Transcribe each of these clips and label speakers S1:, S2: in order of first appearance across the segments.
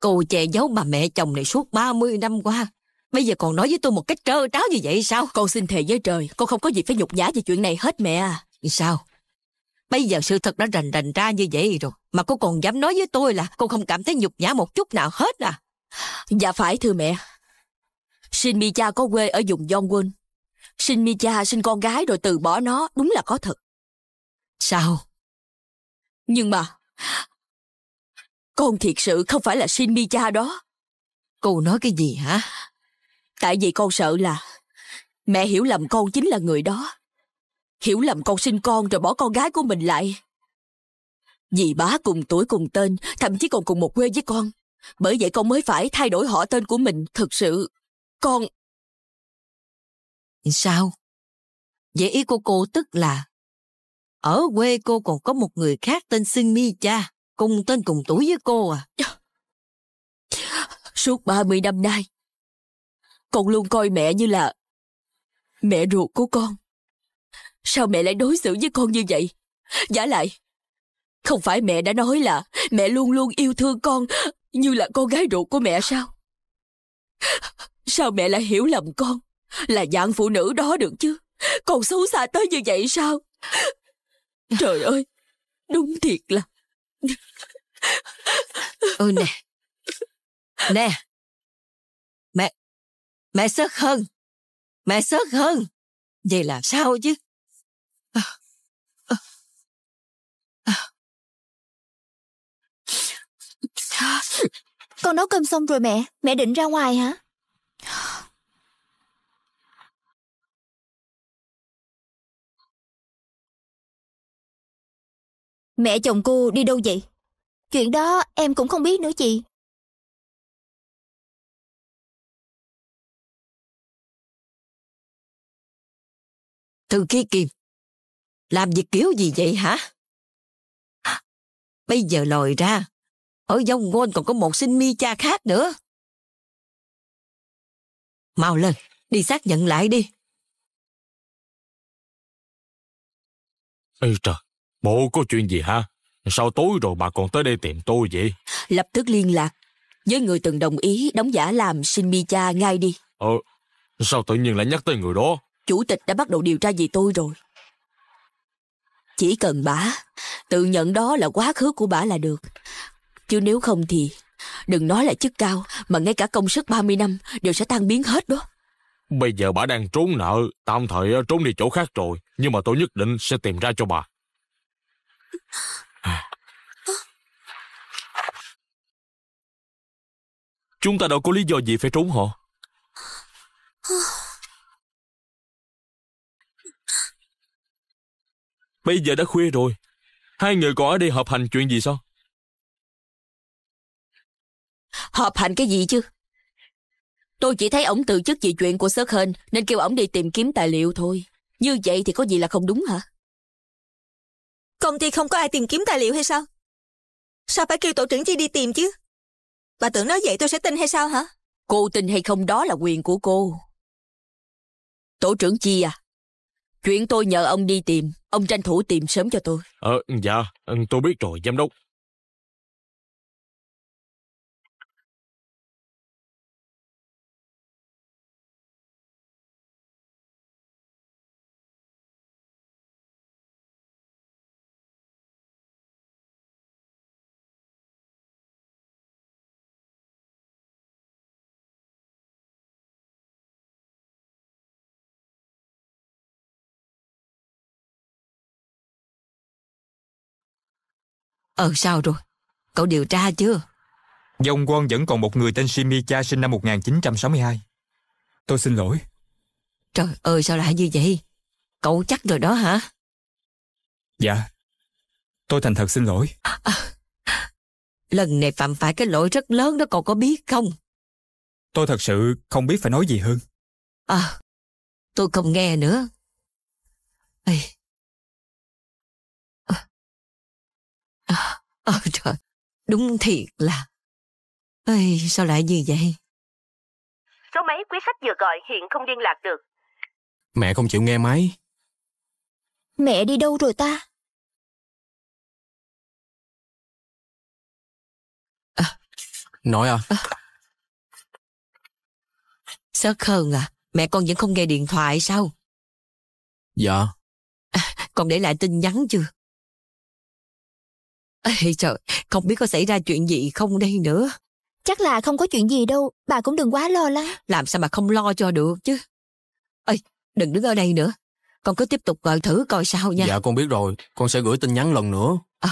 S1: Cô che giấu bà mẹ chồng này suốt 30 năm qua. Bây giờ còn nói với tôi một cách trơ tráo như vậy sao? Con xin thề với trời, con không có gì phải nhục nhã về chuyện này hết mẹ Sao? Bây giờ sự thật đã rành rành ra như vậy rồi. Mà cô còn dám nói với tôi là cô không cảm thấy nhục nhã một chút nào hết à? Dạ phải thưa mẹ. xin mi cha có quê ở vùng xin mi cha sinh con gái rồi từ bỏ nó đúng là có thật. Sao? Nhưng mà con thiệt sự không phải là Shin cha đó. Cô nói cái gì hả? Tại vì con sợ là mẹ hiểu lầm con chính là người đó. Hiểu lầm con sinh con rồi bỏ con gái của mình lại. Dì bá cùng tuổi cùng tên, thậm chí còn cùng một quê với con. Bởi vậy con mới phải thay đổi họ tên của mình. Thực sự, con... Sao? Vậy ý của cô tức là ở quê cô còn có một người khác tên Sinh Mi cha cùng tên cùng tuổi với cô à? Dạ. Suốt 30 năm nay, con luôn coi mẹ như là mẹ ruột của con. Sao mẹ lại đối xử với con như vậy? Giả lại, không phải mẹ đã nói là mẹ luôn luôn yêu thương con như là con gái ruột của mẹ sao? Sao mẹ lại hiểu lầm con? Là dạng phụ nữ đó được chứ? Còn xấu xa tới như vậy sao? Trời ơi, đúng thiệt là
S2: ừ nè nè mẹ mẹ sớt hơn mẹ sớt hơn vậy làm sao chứ con nấu cơm xong rồi mẹ mẹ định ra ngoài hả Mẹ chồng cô đi đâu vậy? Chuyện đó em cũng không biết nữa chị. Từ khi Kiều, làm việc kiểu gì vậy hả? Bây giờ lòi ra, ở dông ngôn còn có một sinh mi cha khác nữa. Mau lên, đi xác nhận lại đi.
S3: Ây trời, bộ có chuyện gì hả? Sao tối rồi bà còn tới đây tìm tôi vậy?
S1: Lập tức liên lạc với người từng đồng ý đóng giả làm Shinmicha ngay đi.
S3: Ờ, sao tự nhiên lại nhắc tới người đó?
S1: Chủ tịch đã bắt đầu điều tra gì tôi rồi. Chỉ cần bà tự nhận đó là quá khứ của bà là được. Chứ nếu không thì đừng nói là chức cao mà ngay cả công sức 30 năm đều sẽ tan biến hết đó.
S3: Bây giờ bà đang trốn nợ, tạm thời ờ, trốn đi chỗ khác rồi, nhưng mà tôi nhất định sẽ tìm ra cho bà. Chúng ta đâu có lý do gì phải trốn họ Bây giờ đã khuya rồi Hai người còn ở đây họp hành chuyện gì sao
S1: Hợp hành cái gì chứ Tôi chỉ thấy ổng tự chức vì chuyện của Sớt Hên Nên kêu ổng đi tìm kiếm tài liệu thôi Như vậy thì có gì là không đúng hả Công ty không có ai tìm kiếm tài liệu hay sao? Sao phải kêu tổ trưởng chi đi tìm chứ? Bà tưởng nói vậy tôi sẽ tin hay sao hả? Cô tin hay không đó là quyền của cô. Tổ trưởng chi à? Chuyện tôi nhờ ông đi tìm, ông tranh thủ tìm sớm cho tôi.
S2: Ờ, dạ, ừ, tôi biết rồi, giám đốc.
S1: Ờ sao rồi? Cậu điều tra chưa?
S3: Dòng quân vẫn còn một người tên Cha sinh năm 1962. Tôi xin lỗi.
S1: Trời ơi sao lại như vậy? Cậu chắc rồi đó hả?
S3: Dạ. Tôi thành thật xin lỗi. À,
S1: lần này phạm phải cái lỗi rất lớn đó cậu có biết không?
S3: Tôi thật sự không biết phải nói gì hơn.
S1: À,
S2: tôi không nghe nữa. Ê, Ôi ờ, trời, đúng thiệt là... Ây, sao lại như vậy? Số máy quý khách vừa gọi hiện không liên lạc được.
S3: Mẹ không chịu nghe máy.
S2: Mẹ đi đâu rồi ta? Ờ. À. Nội ờ. à? à.
S1: Sớt hơn à, mẹ con vẫn không nghe điện thoại sao? Dạ. À, con để lại tin nhắn chưa? Ê trời, không biết có xảy ra chuyện gì không đây nữa. Chắc là không có chuyện gì đâu, bà cũng đừng quá lo lắng. Làm sao mà không lo cho được chứ. Ê, đừng đứng ở đây nữa. Con cứ tiếp tục gọi ờ, thử coi sao nha. Dạ
S3: con biết rồi, con sẽ gửi tin
S2: nhắn lần nữa. À,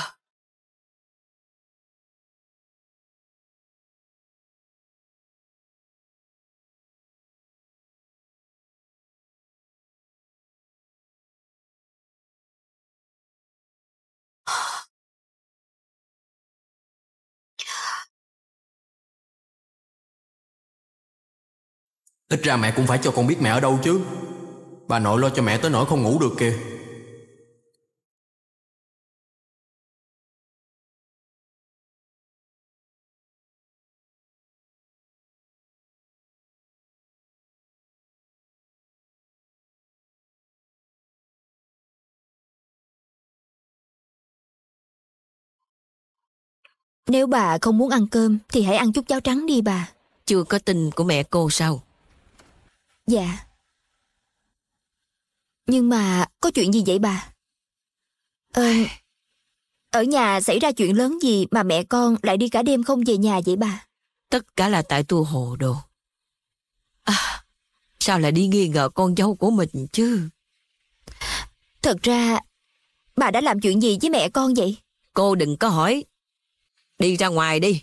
S2: Ít ra mẹ cũng phải cho con biết mẹ ở đâu chứ Bà nội lo cho mẹ tới nỗi không ngủ được kìa
S1: Nếu bà không muốn ăn cơm thì hãy ăn chút cháo trắng đi bà. Chưa có tình của mẹ cô sao? Dạ. Nhưng mà có chuyện gì vậy bà? Ờ, ở nhà xảy ra chuyện lớn gì mà mẹ con lại đi cả đêm không về nhà vậy bà? Tất cả là tại tôi hồ đồ. À, sao lại đi nghi ngờ con dâu của mình chứ? Thật ra, bà đã làm chuyện gì với mẹ con vậy? Cô đừng có hỏi. Đi ra ngoài đi.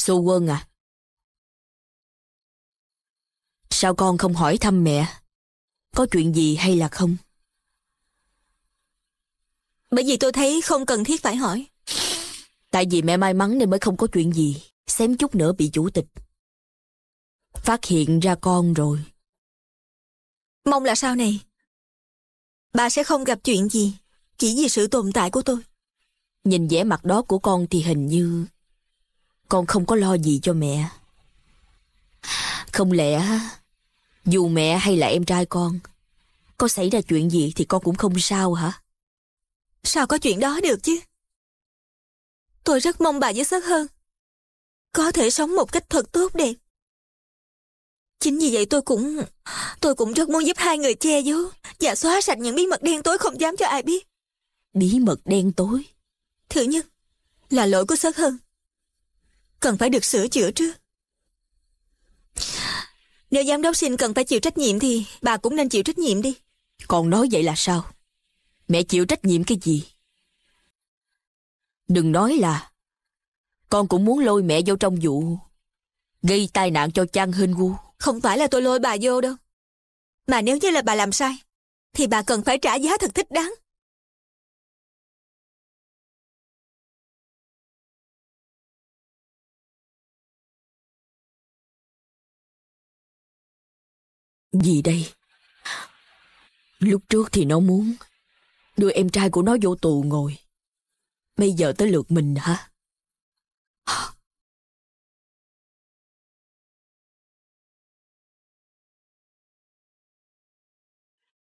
S2: Xu quân à?
S1: Sao con không hỏi thăm mẹ? Có chuyện gì hay là không? Bởi vì tôi thấy không cần thiết phải hỏi. Tại vì mẹ may mắn nên mới không có chuyện gì. Xém chút nữa bị chủ tịch. Phát hiện ra con rồi. Mong là sau này. Bà sẽ không gặp chuyện gì. Chỉ vì sự tồn tại của tôi. Nhìn vẻ mặt đó của con thì hình như con không có lo gì cho mẹ. Không lẽ dù mẹ hay là em trai con có xảy ra chuyện gì thì con cũng không sao hả? Sao có chuyện đó được chứ? Tôi rất mong bà với Sớt hơn có thể sống một cách thật tốt đẹp. Chính vì vậy tôi cũng tôi cũng rất muốn giúp hai người che giấu và xóa sạch những bí mật đen tối không dám cho ai biết. Bí mật đen tối? Thứ nhất là lỗi của Sớt hơn cần phải được sửa chữa chứ. Nếu giám đốc xin cần phải chịu trách nhiệm thì bà cũng nên chịu trách nhiệm đi. Còn nói vậy là sao? Mẹ chịu trách nhiệm cái gì? Đừng nói là con cũng muốn lôi mẹ vô trong vụ gây tai nạn cho trang Hinh Wu. Không phải là tôi lôi bà vô đâu. Mà nếu như là bà làm sai thì
S2: bà cần phải trả giá thật thích đáng.
S1: Gì đây? Lúc trước thì nó muốn đưa em trai của nó vô tù ngồi. Bây giờ tới lượt
S2: mình hả?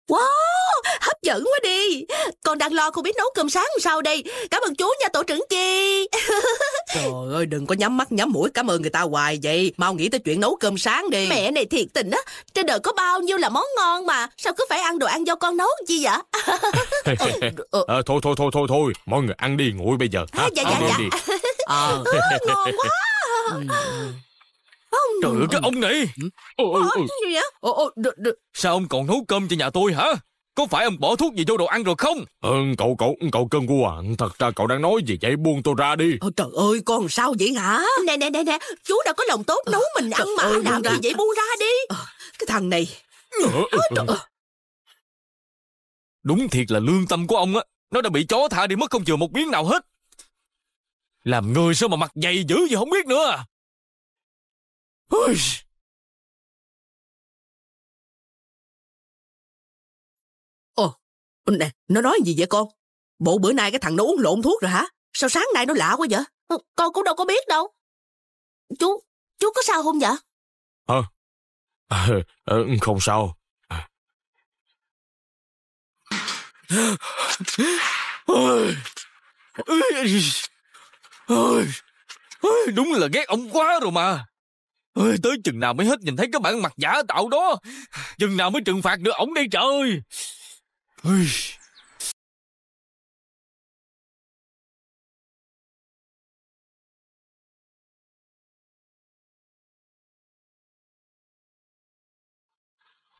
S2: Wow!
S1: giỡn quá đi Con đang lo không biết nấu cơm sáng làm sao đây Cảm ơn chú nha tổ trưởng Chi Trời ơi đừng có nhắm mắt nhắm mũi cảm ơn người ta hoài vậy Mau nghĩ tới chuyện nấu cơm sáng đi Mẹ này thiệt tình á Trên đời có bao nhiêu là món ngon mà Sao cứ phải ăn đồ ăn do con nấu chi vậy
S3: à, Thôi thôi thôi thôi thôi Mọi người ăn đi nguội bây giờ ha? À, dạ dạ dạ đi. À. Ngon quá ừ. Trời ơi cái ông này ừ. Ôi, ôi, ôi.
S1: Gì vậy? Ôi,
S3: sao ông còn nấu cơm cho nhà tôi hả có phải ông bỏ thuốc gì vô đồ ăn rồi không? Ừ, cậu, cậu, cậu cơn gu à. Thật ra cậu đang nói gì vậy? Buông tôi ra đi. Ôi, trời ơi, con sao vậy hả? Nè, nè, nè, nè. Chú đã có lòng tốt ờ, nấu mình ăn mà. Ơi,
S1: làm gì vậy? Buông ra đi. Ờ, cái thằng này.
S3: Ờ, Đúng thiệt là lương tâm của ông á. Nó đã bị chó thả đi mất không chừa một miếng nào hết. Làm người sao mà mặt dày dữ gì không biết nữa à.
S1: Nè, nó nói gì vậy con? Bộ bữa nay cái thằng nó uống lộn thuốc rồi hả? Sao sáng nay nó lạ quá vậy? Ừ, con cũng đâu có biết đâu. Chú, chú có sao không vậy?
S3: Hả? À, à, không sao. đúng là ghét ông quá rồi mà. Ôi, tới chừng nào mới hết nhìn thấy cái bản mặt giả tạo đó. Chừng nào mới trừng phạt được ổng đây trời. Ui.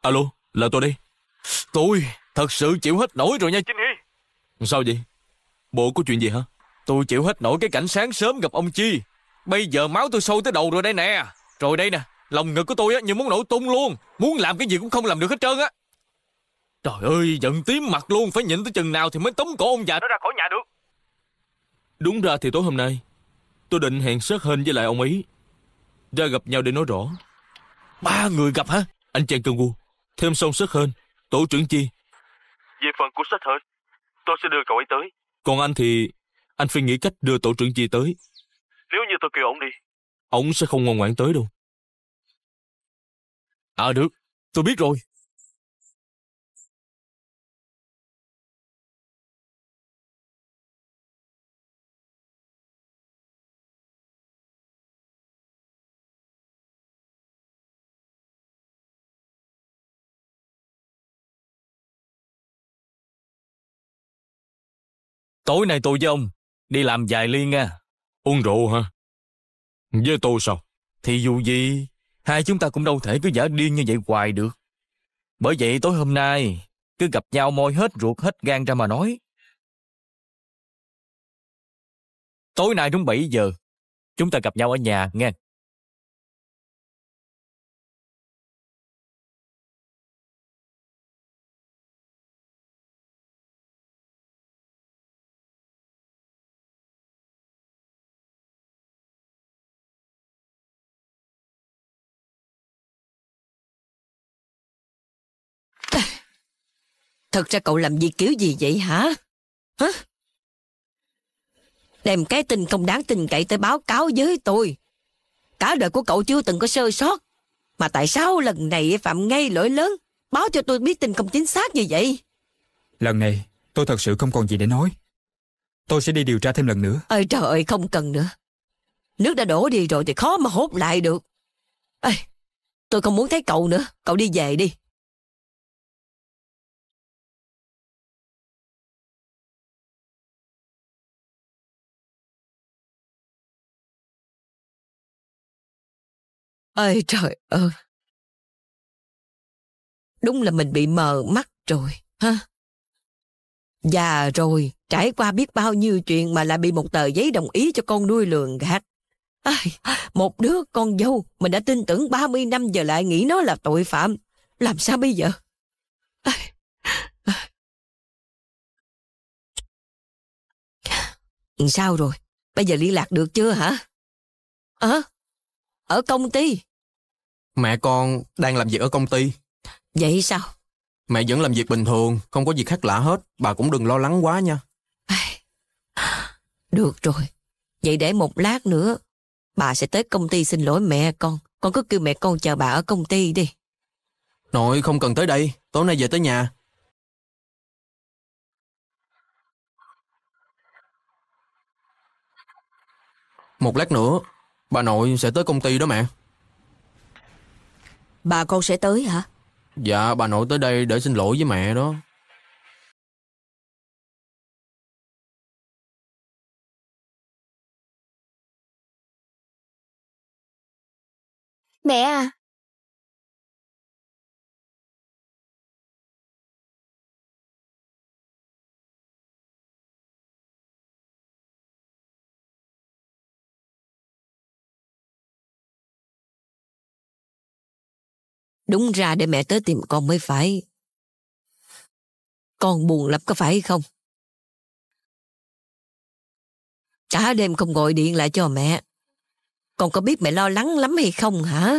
S3: Alo, là tôi đây. Tôi thật sự chịu hết nổi rồi nha chính Hy. Sao vậy? Bộ có chuyện gì hả? Tôi chịu hết nổi cái cảnh sáng sớm gặp ông Chi. Bây giờ máu tôi sâu tới đầu rồi đây nè. Rồi đây nè, lòng ngực của tôi á như muốn nổ tung luôn. Muốn làm cái gì cũng không làm được hết trơn á. Trời ơi, giận tím mặt luôn, phải nhịn tới chừng nào thì mới tống cổ ông già đó ra khỏi nhà được. Đúng ra thì tối hôm nay, tôi định hẹn sớt hên với lại ông ấy. Ra gặp nhau để nói rõ. Ba người gặp hả? Anh chàng cân vua, thêm sông sớt hên, tổ trưởng chi. Về phần của sớt hên, tôi sẽ đưa cậu ấy tới. Còn anh thì, anh phải nghĩ cách đưa tổ trưởng chi tới. Nếu như tôi kêu ông đi, ông sẽ không ngoan ngoãn tới đâu.
S2: À được, tôi biết rồi. Tối nay tôi với ông, đi làm vài ly
S3: nha. Uống rượu hả? Với tôi sao? Thì dù gì, hai chúng ta cũng đâu thể cứ giả điên như vậy hoài được. Bởi vậy tối hôm nay, cứ gặp
S2: nhau môi hết ruột hết gan ra mà nói. Tối nay đúng 7 giờ, chúng ta gặp nhau ở nhà nghe. Thật
S1: ra cậu làm gì kiểu gì vậy hả? Hả? Đem cái tin không đáng tin cậy tới báo cáo với tôi. Cả đời của cậu chưa từng có sơ sót. Mà tại sao lần này phạm ngay lỗi lớn, báo cho tôi biết tin không chính xác như vậy?
S3: Lần này, tôi thật sự không còn gì để nói. Tôi sẽ đi điều tra thêm lần nữa.
S1: Ôi trời ơi, không cần nữa. Nước đã đổ đi rồi thì khó mà hốt lại được. Ê,
S2: tôi không muốn thấy cậu nữa, cậu đi về đi. Ơi trời
S1: ơi! Đúng là mình bị mờ mắt rồi, ha? Già rồi, trải qua biết bao nhiêu chuyện mà lại bị một tờ giấy đồng ý cho con nuôi lường gạt. Ai, một đứa con dâu mình đã tin tưởng 30 năm giờ lại nghĩ nó là tội phạm. Làm sao bây giờ? Ai, ai. Sao rồi? Bây giờ liên lạc được chưa hả? Ờ, à, ở công ty.
S3: Mẹ con đang làm việc ở công ty. Vậy sao? Mẹ vẫn làm việc bình thường, không có gì khác lạ hết. Bà cũng đừng lo lắng quá nha.
S1: Được rồi. Vậy để một lát nữa, bà sẽ tới công ty xin lỗi mẹ con. Con cứ kêu mẹ con chờ bà ở công ty đi.
S3: Nội không cần tới đây, tối nay về tới nhà. Một lát nữa, Bà nội sẽ tới công ty đó mẹ
S1: Bà con sẽ tới hả?
S3: Dạ bà nội tới đây để xin lỗi với mẹ đó
S2: Mẹ à, Đúng ra để mẹ tới tìm con mới phải.
S1: Con buồn lắm có phải không? Cả đêm không gọi điện lại cho mẹ. Con có biết mẹ lo lắng lắm hay không hả?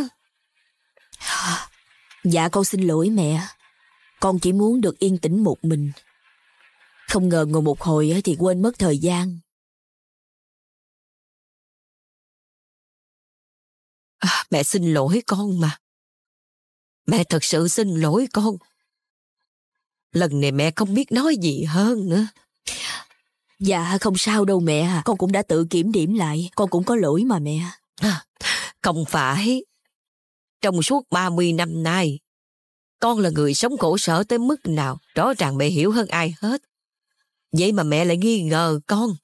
S1: Dạ con xin lỗi mẹ. Con chỉ muốn được yên tĩnh một mình. Không ngờ ngồi một hồi thì quên mất thời gian.
S2: À, mẹ xin lỗi con
S1: mà. Mẹ thật sự xin lỗi con. Lần này mẹ không biết nói gì hơn nữa. Dạ không sao đâu mẹ, con cũng đã tự kiểm điểm lại, con cũng có lỗi mà mẹ. À, không phải. Trong suốt 30 năm nay, con là người sống khổ sở tới mức nào, rõ ràng mẹ hiểu hơn ai hết. Vậy mà mẹ lại nghi ngờ con.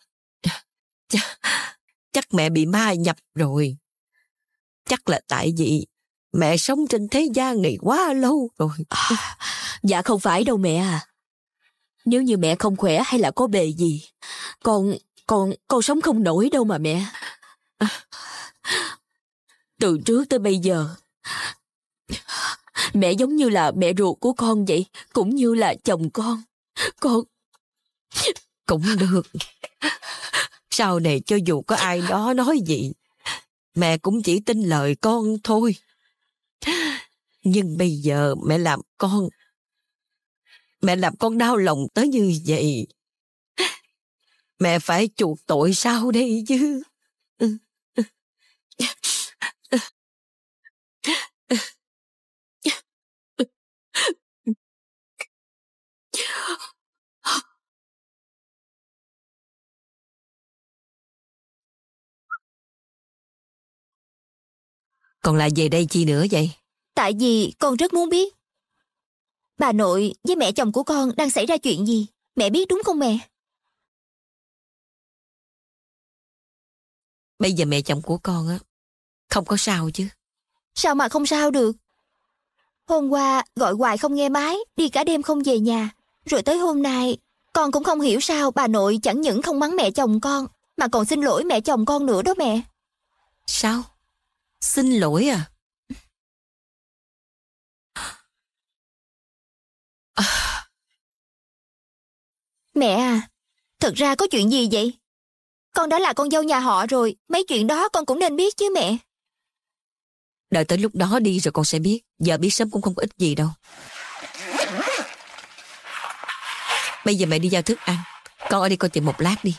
S1: Chắc, chắc mẹ bị ma nhập rồi. Chắc là tại vì Mẹ sống trên thế gian này quá lâu rồi. À, dạ không phải đâu mẹ à. Nếu như mẹ không khỏe hay là có bề gì, con, con, con sống không nổi đâu mà mẹ. À, từ trước tới bây giờ, mẹ giống như là mẹ ruột của con vậy, cũng như là chồng con. Con... Cũng được. Sau này cho dù có ai đó nói gì, mẹ cũng chỉ tin lời con thôi nhưng bây giờ mẹ làm con mẹ làm con đau lòng tới như vậy mẹ phải chuộc tội sao đây chứ
S2: Còn lại về đây chi nữa vậy? Tại vì con rất muốn biết. Bà nội với mẹ chồng của con đang xảy ra chuyện gì? Mẹ biết đúng không mẹ?
S1: Bây giờ mẹ chồng của con á không có sao chứ. Sao mà không sao được? Hôm qua gọi hoài không nghe máy, đi cả đêm không về nhà. Rồi tới hôm nay, con cũng không hiểu sao bà nội chẳng những không mắng mẹ chồng con, mà còn xin lỗi mẹ chồng con nữa đó mẹ. Sao? Xin lỗi à? Mẹ à, thật ra có chuyện gì vậy? Con đã là con dâu nhà họ rồi, mấy chuyện đó con cũng nên biết chứ mẹ. Đợi tới lúc đó đi rồi con sẽ biết, giờ biết sớm cũng không có ích gì đâu. Bây giờ mẹ đi giao thức ăn, con ở đi coi tìm một lát đi.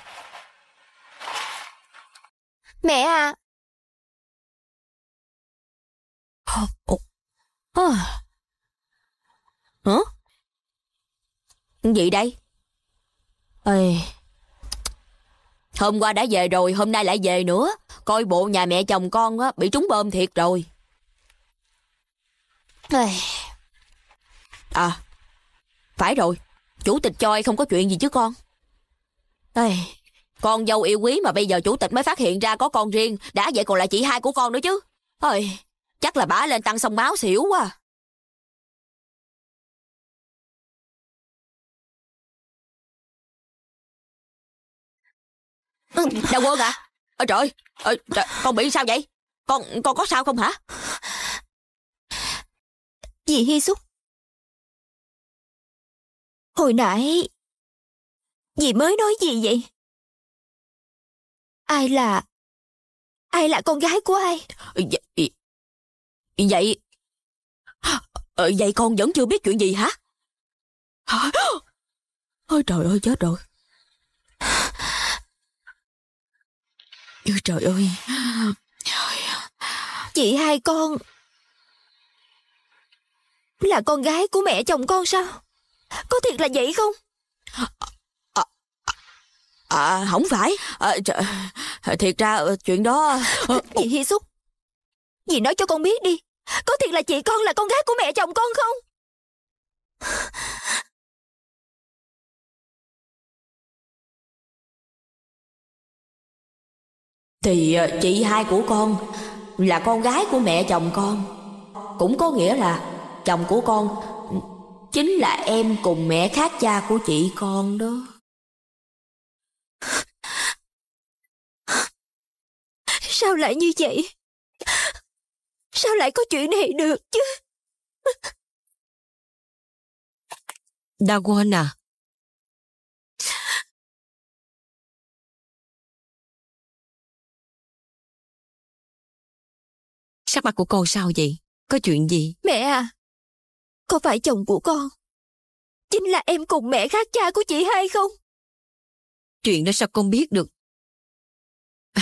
S2: Mẹ à. Ồ,
S1: ồ. Hả? Gì đây? Ê... Hôm qua đã về rồi, hôm nay lại về nữa. Coi bộ nhà mẹ chồng con á, bị trúng bơm thiệt rồi. Ê... À, phải rồi. Chủ tịch choi không có chuyện gì chứ con. Ê... Con dâu yêu quý mà bây giờ chủ tịch mới phát hiện ra có con riêng, đã vậy còn là chị hai của con nữa chứ. Ôi, chắc là bả lên tăng
S2: sông máu xỉu quá. Đau quên à? Ôi trời, ôi trời, con bị sao vậy? Con con có sao không hả? Dì Hi Xúc Hồi nãy Dì mới nói gì vậy? Ai
S1: là Ai là con gái của ai? Vậy Vậy ờ, Vậy con vẫn chưa biết chuyện gì hả? Ôi trời ơi chết rồi Ôi trời ơi Chị hai con Là con gái của mẹ chồng con sao Có thiệt là vậy không À, à, à không phải à, trời, Thiệt ra chuyện đó Chị Hi Xúc Dì nói cho con biết đi Có thiệt là chị con là con gái của mẹ chồng con không Thì ờ, chị hai của con là con gái của mẹ chồng con Cũng có nghĩa là chồng của con chính là em cùng mẹ khác cha của chị con đó.
S2: Sao lại như vậy? Sao lại có chuyện này được chứ?
S1: Dagon à,
S2: Sắc mặt của con sao vậy? Có chuyện gì? Mẹ à, có phải chồng của con? Chính là em cùng mẹ khác cha của chị hai không? Chuyện đó sao con biết được?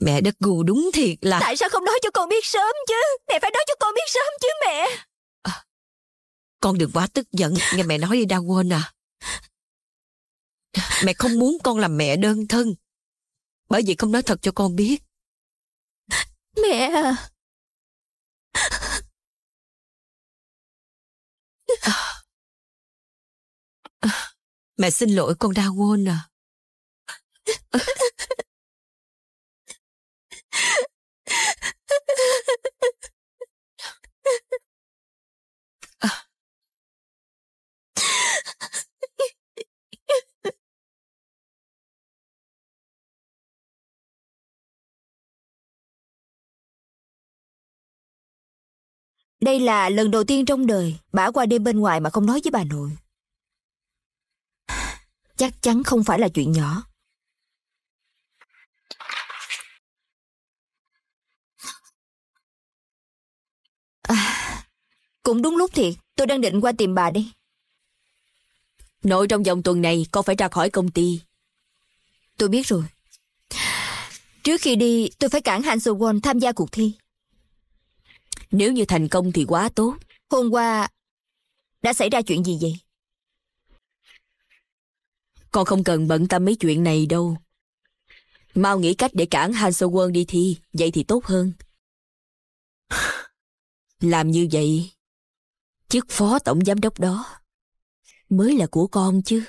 S1: Mẹ đất gù đúng thiệt là... Tại sao không nói cho con biết sớm chứ? Mẹ phải nói cho con biết sớm chứ mẹ. À, con đừng quá tức giận, nghe mẹ nói đi đau quên à. Mẹ không muốn con làm mẹ đơn thân. Bởi vậy không nói thật cho con biết. Mẹ à...
S2: Mẹ xin lỗi con đau ngôn à.
S1: Đây là lần đầu tiên trong đời bà qua đêm bên ngoài mà không nói với bà nội. Chắc chắn không phải là chuyện nhỏ. À, cũng đúng lúc thiệt, tôi đang định qua tìm bà đi. Nội trong vòng tuần này con phải ra khỏi công ty. Tôi biết rồi. Trước khi đi, tôi phải cản Han Soo Won tham gia cuộc thi. Nếu như thành công thì quá tốt. Hôm qua, đã xảy ra chuyện gì vậy? Con không cần bận tâm mấy chuyện này đâu. Mau nghĩ cách để cản Han So Won đi thi, vậy thì tốt hơn. Làm như vậy, chức phó tổng giám đốc đó mới là của
S2: con chứ.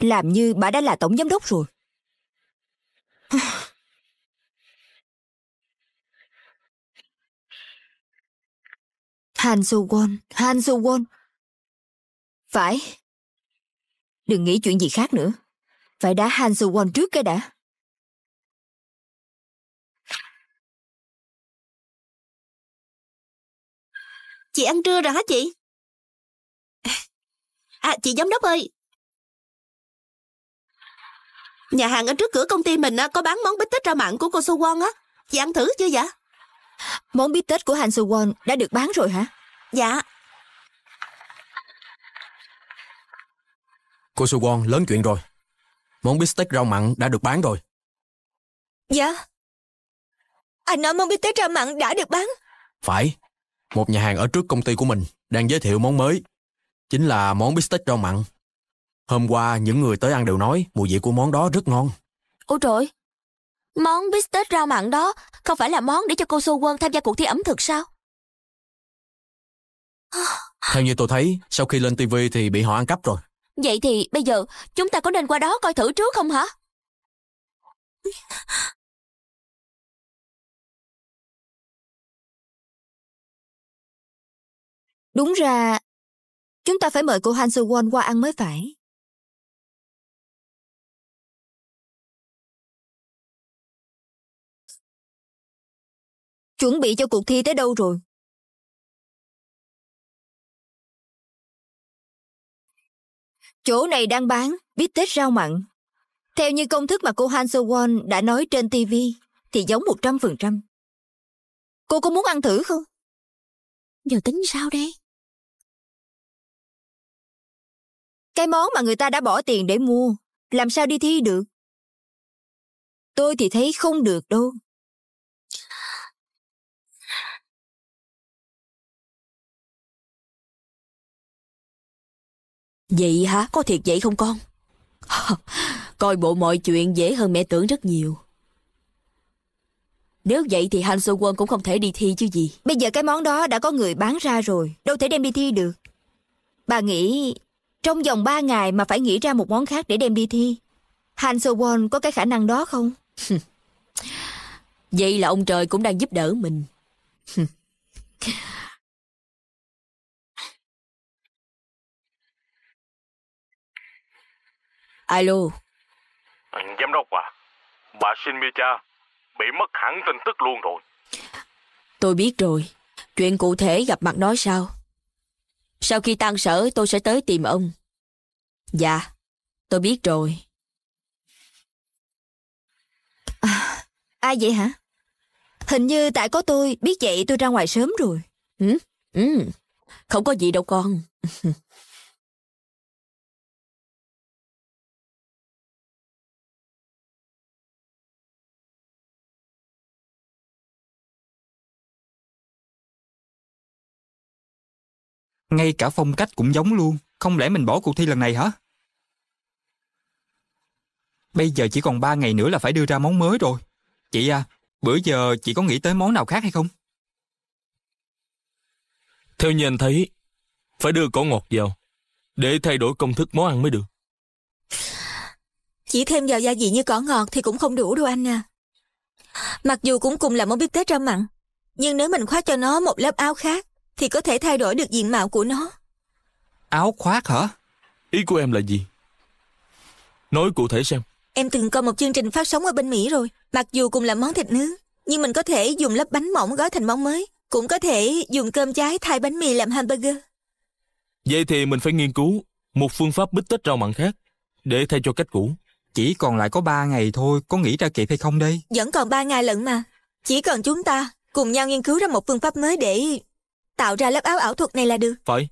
S2: làm như bà đã là tổng giám đốc rồi Han Soo-won, Han Soo-won. Phải. Đừng nghĩ chuyện gì khác nữa. Phải đá Han Soo-won trước cái đã. Chị ăn trưa rồi hả chị? À, chị giám đốc ơi,
S1: Nhà hàng ở trước cửa công ty mình có bán món bít tết ra mạng của cô Su Won á. Chị ăn thử chưa dạ? Món bít tết của Han Su Won đã được bán rồi hả? Dạ.
S3: Cô Su Won lớn chuyện rồi. Món bít tết rau mặn đã được bán rồi.
S1: Dạ. Anh nói món bít tết rau mặn đã được bán.
S3: Phải. Một nhà hàng ở trước công ty của mình đang giới thiệu món mới. Chính là món bít tết rau mặn Hôm qua những người tới ăn đều nói mùi vị của món đó rất ngon.
S1: Ôi trời, món bít tết rau mặn đó không phải là món để cho cô Su Quân tham gia cuộc thi ẩm thực sao?
S3: Theo như tôi thấy, sau khi lên TV thì bị họ ăn cắp rồi.
S1: Vậy thì bây giờ chúng ta có nên qua đó coi thử trước không hả?
S2: Đúng ra, chúng ta phải mời cô Han Soo Won qua ăn mới phải. Chuẩn bị cho cuộc thi tới đâu rồi? Chỗ này đang bán bít
S1: tết rau mặn. Theo như công thức mà cô Han So Won đã nói trên TV thì giống 100%. Cô có muốn ăn thử không? Giờ tính sao đây?
S2: Cái món mà người ta đã bỏ tiền để mua, làm sao đi thi được? Tôi thì thấy không được đâu.
S1: Vậy hả? Có thiệt vậy không con? Coi bộ mọi chuyện dễ hơn mẹ tưởng rất nhiều. Nếu vậy thì Han Soo Won cũng không thể đi thi chứ gì. Bây giờ cái món đó đã có người bán ra rồi, đâu thể đem đi thi được. Bà nghĩ trong vòng 3 ngày mà phải nghĩ ra một món khác để đem đi thi. Han Soo Won có cái khả năng đó không? vậy là ông trời cũng đang giúp đỡ mình. Alo
S3: Giám đốc à Bà xin cha Bị mất hẳn tin tức luôn rồi
S1: Tôi biết rồi Chuyện cụ thể gặp mặt nói sao Sau khi tan sở tôi sẽ tới tìm ông Dạ Tôi biết rồi à, Ai vậy hả Hình như tại có tôi Biết vậy tôi ra ngoài sớm rồi Ừ, ừ.
S2: Không có gì đâu con
S3: Ngay cả phong cách cũng giống luôn, không lẽ mình bỏ cuộc thi lần này hả? Bây giờ chỉ còn 3 ngày nữa là phải đưa ra món mới rồi. Chị à, bữa giờ chị có nghĩ tới món nào khác hay không? Theo như anh thấy, phải đưa cỏ ngọt vào, để thay đổi công thức món ăn mới được.
S1: Chỉ thêm vào gia vị như cỏ ngọt thì cũng không đủ đâu anh à. Mặc dù cũng cùng là món bít tết rau mặn, nhưng nếu mình khoác cho nó một lớp áo khác, thì có thể thay đổi được diện mạo của nó.
S3: Áo khoác hả? Ý của em là gì? Nói cụ thể xem.
S1: Em từng coi một chương trình phát sóng ở bên Mỹ rồi. Mặc dù cùng là món thịt nướng, nhưng mình có thể dùng lớp bánh mỏng gói thành món mới. Cũng có thể dùng cơm cháy thay bánh mì làm
S3: hamburger. Vậy thì mình phải nghiên cứu một phương pháp bích tết rau mặn khác để thay cho cách cũ. Chỉ còn lại có 3 ngày thôi, có nghĩ ra kịp hay không đây?
S1: Vẫn còn 3 ngày lận mà. Chỉ cần chúng ta cùng nhau nghiên cứu ra một phương pháp mới để tạo ra lớp áo ảo thuật này
S3: là được. Phải.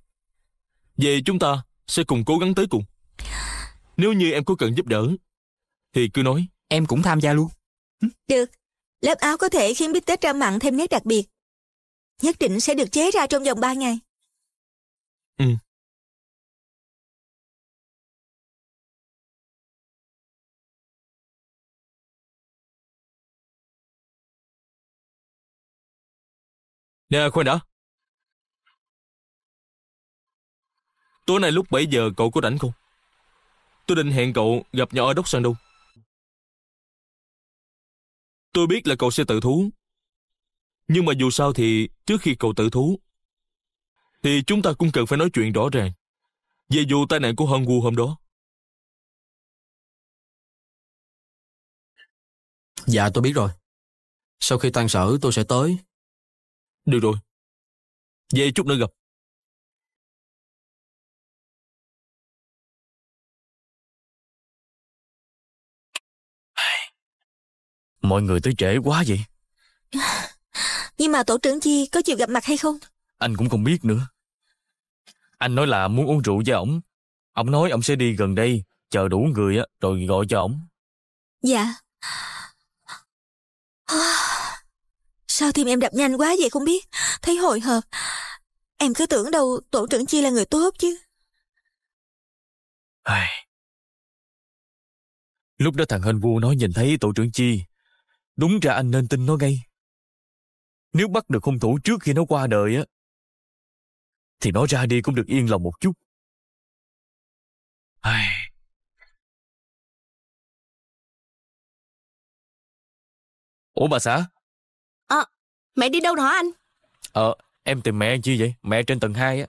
S3: về chúng ta sẽ cùng cố gắng tới cùng. Nếu như em có cần giúp đỡ, thì cứ nói. Em cũng tham gia luôn. Được. Lớp áo
S1: có thể khiến bít tết ra mặn thêm nét đặc biệt. Nhất định sẽ được chế ra trong vòng 3 ngày.
S2: Ừ. Nè, khoan đã. Tối nay lúc 7 giờ cậu có rảnh không? Tôi định hẹn
S3: cậu gặp nhau ở Đốc Sơn Đu. Tôi biết là cậu sẽ tự thú. Nhưng mà dù sao thì trước khi cậu tự thú, thì chúng ta cũng cần phải nói chuyện rõ ràng về vụ tai nạn của Hân Wu hôm đó.
S2: Dạ tôi biết rồi. Sau khi tan sở tôi sẽ tới. Được rồi. Về chút nữa gặp. Mọi người tới trễ quá vậy
S1: Nhưng mà tổ trưởng Chi có chịu gặp mặt hay không?
S3: Anh cũng không biết nữa Anh nói là muốn uống rượu với ổng Ông nói ông sẽ đi gần đây Chờ đủ người á rồi gọi cho ổng
S1: Dạ Sao tim em đập nhanh quá vậy không biết Thấy hồi hộp Em cứ tưởng đâu tổ trưởng Chi là người tốt chứ
S2: Lúc đó thằng Hên Vu nói nhìn thấy tổ trưởng Chi Đúng ra anh nên tin nó ngay. Nếu bắt được hung thủ trước khi nó qua đời á, thì nó ra đi cũng được yên lòng một chút. Ai... Ủa bà xã?
S1: à, mẹ đi đâu hả anh?
S3: Ờ, em tìm mẹ chi vậy? Mẹ trên tầng 2 á.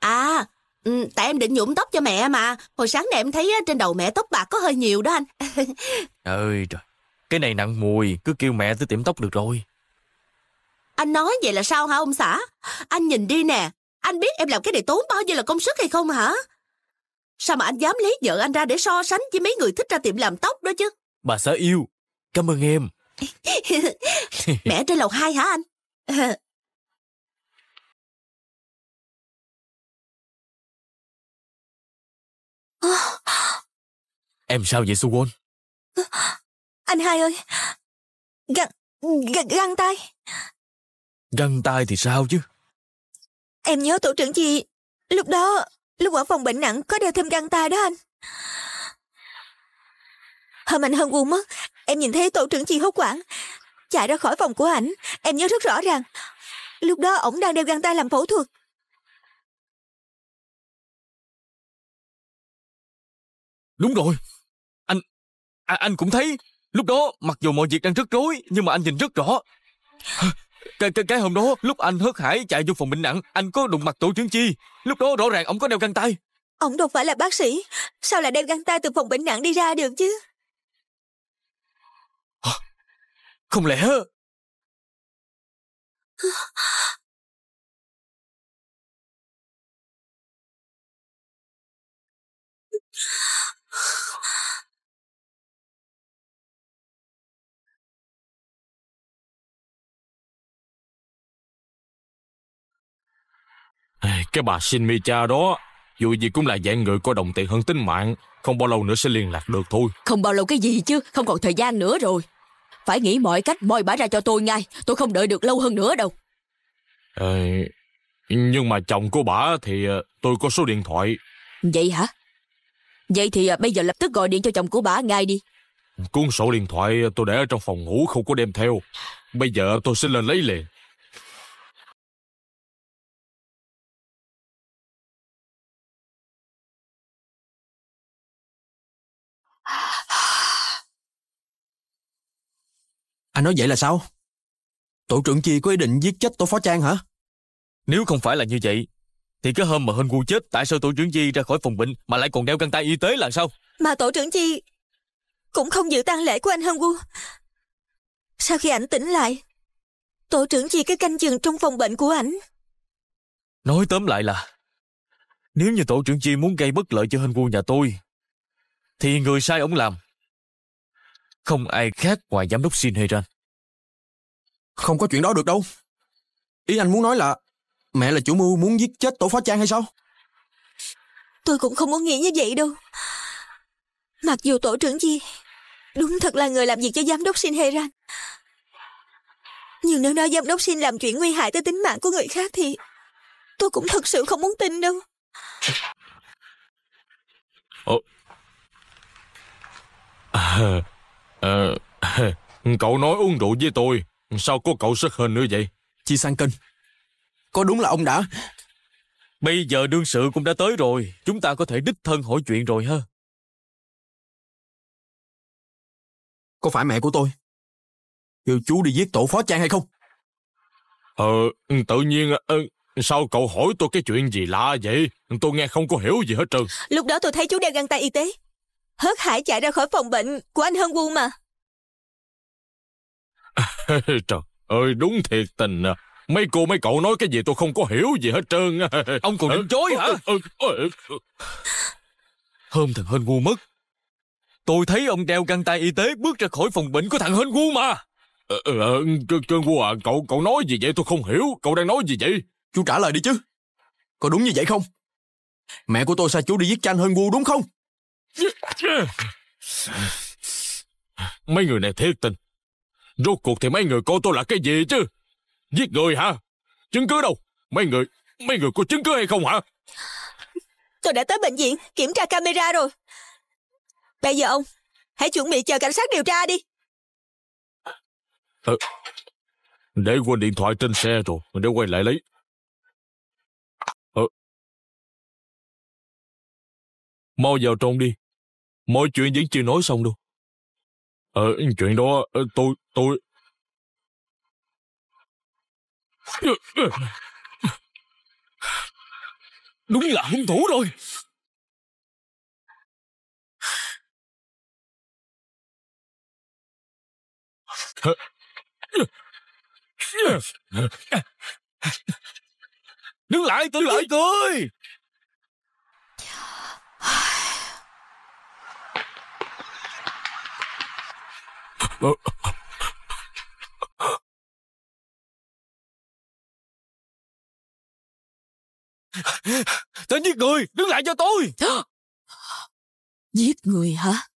S1: À, ừ, tại em định nhuộm tóc cho mẹ mà Hồi sáng này em thấy trên đầu mẹ tóc bạc có hơi nhiều đó anh
S3: Ơi trời cái này nặng mùi, cứ kêu mẹ tới tiệm tóc được rồi.
S1: Anh nói vậy là sao hả ông xã? Anh nhìn đi nè, anh biết em làm cái này tốn bao nhiêu là công sức hay không hả? Sao mà anh dám lấy vợ anh ra để so sánh với mấy người thích ra tiệm làm tóc đó chứ?
S3: Bà xã yêu, cảm ơn em.
S1: mẹ trên lầu 2 hả anh?
S2: em sao vậy Suwon? Anh hai ơi Găng
S1: găng, găng tay
S3: Găng tay thì sao chứ
S1: Em nhớ tổ trưởng chị Lúc đó Lúc ở phòng bệnh nặng có đeo thêm găng tay đó anh Hôm anh Hân U mất Em nhìn thấy tổ trưởng chị hốt quảng Chạy ra khỏi phòng của ảnh Em nhớ rất rõ ràng Lúc đó ổng đang đeo găng tay làm phẫu thuật
S2: Đúng rồi
S3: Anh à, Anh cũng thấy Lúc đó, mặc dù mọi việc đang rất rối, nhưng mà anh nhìn rất rõ. Cái, cái, cái hôm đó, lúc anh hớt hải chạy vô phòng bệnh nặng, anh có đụng mặt tổ trưởng Chi. Lúc đó rõ ràng ông có đeo găng tay.
S1: Ông đâu phải là bác sĩ. Sao lại đeo găng tay từ phòng bệnh nặng đi ra được chứ?
S3: Không lẽ... Cái bà Shinmi cha đó, dù gì cũng là dạng người có đồng tiền hơn tính mạng, không bao lâu nữa sẽ liên lạc được thôi.
S1: Không bao lâu cái gì chứ, không còn thời gian nữa rồi. Phải nghĩ mọi cách moi bả ra cho tôi ngay, tôi không đợi được lâu hơn nữa đâu.
S3: Ờ, nhưng mà chồng của bả thì ờ, tôi có số điện thoại.
S1: Vậy hả? Vậy thì ờ, bây giờ lập tức gọi điện cho chồng của bả ngay đi.
S3: Cuốn sổ điện thoại ờ, tôi để ở trong phòng ngủ không có đem theo. Bây giờ tôi sẽ lên lấy liền. Anh nói vậy là sao? Tổ trưởng Chi có ý định giết chết tổ phó Trang hả? Nếu không phải là như vậy, thì cái hôm mà Hên Gu chết, tại sao tổ trưởng Chi ra khỏi phòng bệnh mà lại còn đeo găng tay y tế là sao?
S1: Mà tổ trưởng Chi cũng không giữ tang lễ của anh Hên Gu. Sau khi ảnh tỉnh lại, tổ trưởng Chi cái canh chừng trong phòng bệnh của ảnh.
S3: Nói tóm lại là, nếu như tổ trưởng Chi muốn gây bất lợi cho Hên Gu nhà tôi, thì người sai ông làm, không ai khác ngoài giám đốc Shin Ran. Không có chuyện đó được đâu. Ý anh muốn nói là mẹ là chủ mưu muốn giết chết tổ phó Trang hay sao?
S1: Tôi cũng không có nghĩ như vậy đâu. Mặc dù tổ trưởng Di đúng thật là người làm việc cho giám đốc Shin Ran, Nhưng nếu nói giám đốc Shin làm chuyện nguy hại tới tính mạng của người khác thì tôi cũng thật sự không muốn tin đâu.
S3: Ồ. À, à, cậu nói uống rượu với tôi, sao có cậu sức hình nữa vậy? Chị sang kinh, có đúng là ông đã... Bây giờ đương sự cũng đã tới rồi, chúng ta có thể đích thân hỏi chuyện rồi ha.
S2: Có phải mẹ của tôi? Kêu chú đi giết tổ phó
S3: Trang hay không? Ờ, tự nhiên... Ờ, sao cậu hỏi tôi cái chuyện gì lạ vậy? Tôi nghe không có hiểu gì hết trơn.
S1: Lúc đó tôi thấy chú đeo găng tay y tế hớt hải chạy ra khỏi phòng bệnh của anh Hân Vu mà.
S3: Trời ơi, đúng thiệt tình à. Mấy cô mấy cậu nói cái gì tôi không có hiểu gì hết trơn. Ông còn định chối hả? Ừ, ừ, ừ, Hôm thằng Hân Vu mất, tôi thấy ông đeo găng tay y tế bước ra khỏi phòng bệnh của thằng Hân Vu mà. Ờ, Trơn ờ, ờ, Wu à, cậu cậu nói gì vậy tôi không hiểu, cậu đang nói gì vậy? Chú trả lời đi chứ. Có đúng như vậy không? Mẹ của tôi sai chú đi giết cha anh Hân Vu đúng không? Mấy người này thiệt tình. Rốt cuộc thì mấy người coi tôi là cái gì chứ? Giết người hả? Chứng cứ đâu? Mấy người, mấy người có chứng cứ hay không hả?
S1: Tôi đã tới bệnh viện kiểm tra camera rồi. Bây giờ ông, hãy chuẩn bị chờ cảnh sát điều tra đi.
S3: Ừ. Để quên điện thoại trên xe rồi, mình để quay lại lấy. Ừ.
S2: Mau vào trong đi, Mọi chuyện
S3: vẫn chưa nói xong đâu. Ờ, chuyện đó, ờ, tôi, tôi...
S2: Đúng là hung thủ rồi.
S3: Đứng lại, tôi lại tôi.
S2: Tên giết người, đứng lại cho tôi Giết người hả